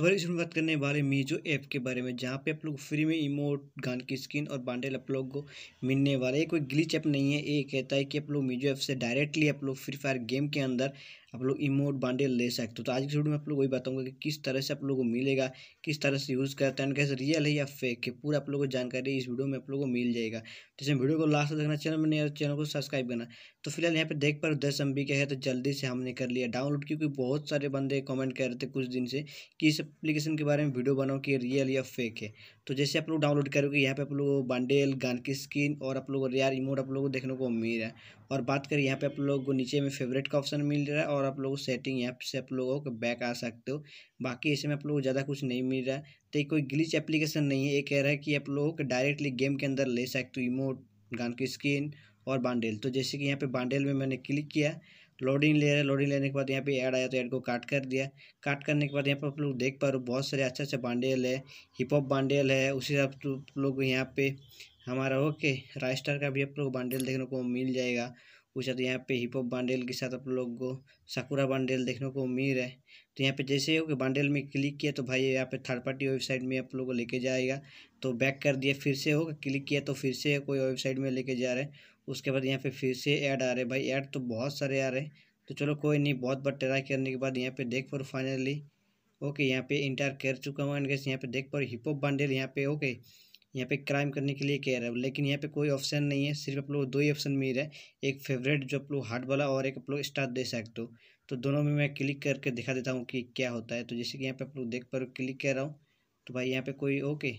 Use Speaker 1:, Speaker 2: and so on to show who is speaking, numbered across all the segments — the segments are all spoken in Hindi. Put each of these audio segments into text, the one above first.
Speaker 1: तुम्हारी शुरू बात करने वाले मीजो ऐप के बारे में जहाँ पे आप लोग फ्री में इमोट गान की स्किन और बांडल आप लोग को मिलने वाले कोई ग्लिच ऐप नहीं है ये कहता है कि आप लोग मीजो ऐप से डायरेक्टली आप लोग फ्री फायर गेम के अंदर आप लोग इमोट बंडल ले सकते हो तो आज की वीडियो में आप लोग वही बताऊंगा कि किस तरह से आप लोगों को मिलेगा किस तरह से यूज़ करते हैं कैसे रियल है या फेक है पूरा आप लोगों को जानकारी इस वीडियो में आप लोगों को मिल जाएगा तो इसमें वीडियो को लास्ट देखना चैनल में नहीं तो चैनल को सब्सक्राइब करना तो फिलहाल यहाँ पर देख पा दस एम का है तो जल्दी से हमने कर लिया डाउनलोड क्योंकि बहुत सारे बंदे कॉमेंट कर रहे थे कुछ दिन से कि इस अप्लीकेशन के बारे में वीडियो बनाओ कि रियल या फेक है तो जैसे आप लोग डाउनलोड करोगे यहाँ पे आप लोगों को बंडेल गान की स्किन और आप लोगों को रेयर इमोट आप लोगों को देखने को मिल रहा है और बात करें यहाँ पे आप लोगों को नीचे में फेवरेट का ऑप्शन मिल रहा है और आप लोगों को सेटिंग यहाँ से आप लोगों को बैक आ सकते हो बाकी इसमें आप लोगों को ज़्यादा कुछ नहीं मिल रहा है तो ये कोई ग्लिच एप्लीकेशन नहीं है ये कह रहा है कि आप लोगों को डायरेक्टली गेम के अंदर ले सकते हो इमोट गान की स्किन और बांडेल तो जैसे कि यहाँ पे बांडेल में मैंने क्लिक किया लोडिंग ले रहे लोडिंग लेने के बाद यहाँ पे ऐड आया तो ऐड को काट कर दिया काट करने के बाद यहाँ पर आप लोग देख पा रहे हो बहुत सारे अच्छे अच्छे बांडेल है हिप हॉप बांडेल है उसी हिसाब से आप लोग यहाँ पे हमारा ओके राइस्टार का भी आप लोग बांडेल देखने को मिल जाएगा उसके साथ तो यहाँ पे हिप हॉप बांडेल के साथ आप लोग को साकुरा बंडल देखने को मिल रहा है तो यहाँ पे जैसे हो बांडेल में क्लिक किया तो भाई यहाँ पे थर्ड पार्टी वेबसाइट में आप लोग को लेके जाएगा तो बैक कर दिया फिर से होगा क्लिक किया तो फिर से कोई वेबसाइट में लेके जा रहे हैं उसके बाद यहाँ पे फिर से ऐड आ रहे भाई ऐड तो बहुत सारे आ रहे हैं तो चलो कोई नहीं बहुत बार ट्राई करने के बाद यहाँ पे देख पाओ फाइनली ओके यहाँ पे इंटर कर चुका हूँ एंड गैस यहाँ पे देख पाओ हिप हॉप बांडेल यहाँ पे ओके यहाँ पे क्राइम करने के लिए कह रहा है लेकिन यहाँ पे कोई ऑप्शन नहीं है सिर्फ आप लोग दो ही ऑप्शन मिल रहा है एक फेवरेट जो आप लोग हार्ट वाला और एक आप लोग स्टार दे सकते हो तो दोनों में मैं क्लिक करके दिखा देता हूँ कि क्या होता है तो जैसे कि यहाँ पे आप लोग देख पा रहे हो क्लिक कर रहा हूँ तो भाई यहाँ पे कोई ओके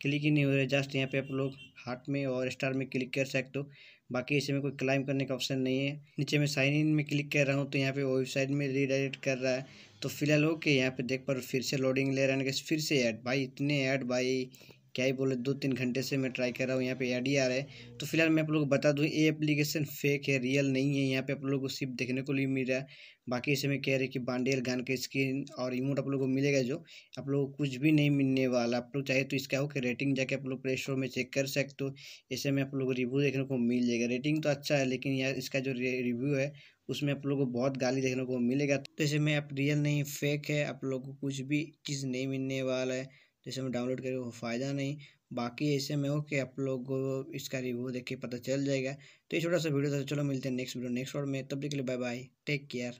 Speaker 1: क्लिक ही नहीं हो रहा है जस्ट यहाँ पे आप लोग हार्ट में और स्टार में क्लिक कर सकते हो बाकी इसे में कोई क्लाइम करने का ऑप्शन नहीं है नीचे में साइन इन में क्लिक कर रहा हूँ तो यहाँ पे वेबसाइट में रीडायरेक्ट कर रहा है तो फिलहाल ओके यहाँ पे देख पर फिर से लोडिंग ले रहा है फिर से ऐड भाई इतने ऐड भाई क्या ही बोले दो तीन घंटे से मैं ट्राई कर रहा हूँ यहाँ पे एड ही आ रहा है तो फिलहाल मैं आप लोगों को बता दूँ ये एप्लीकेशन फेक है रियल नहीं है यहाँ पे आप लोग को सिर्फ देखने को लिए मिल रहा है बाकी इसे मैं कह रहे कि बांडेल गान के स्क्रीन और इमोट आप लोग को मिलेगा जो आप लोग को कुछ भी नहीं मिलने वाला आप लोग चाहे तो इसका हो कि रेटिंग जाके आप लोग प्ले स्टोर में चेक कर सकते हो ऐसे में आप लोग को रिव्यू देखने को मिल जाएगा रेटिंग तो अच्छा है लेकिन यार इसका जो रिव्यू है उसमें आप लोगों को बहुत गाली देखने को मिलेगा तो में आप रियल नहीं फेक है आप लोग को कुछ भी चीज़ नहीं मिलने वाला है जैसे मैं डाउनलोड करी वो फ़ायदा नहीं बाकी ऐसे में हो कि आप लोग को इसका रिव्यू देख के पता चल जाएगा तो ये छोटा सा वीडियो था चलो मिलते हैं नेक्स्ट वीडियो नेक्स्ट और में तब तक के लिए बाय बाय टेक केयर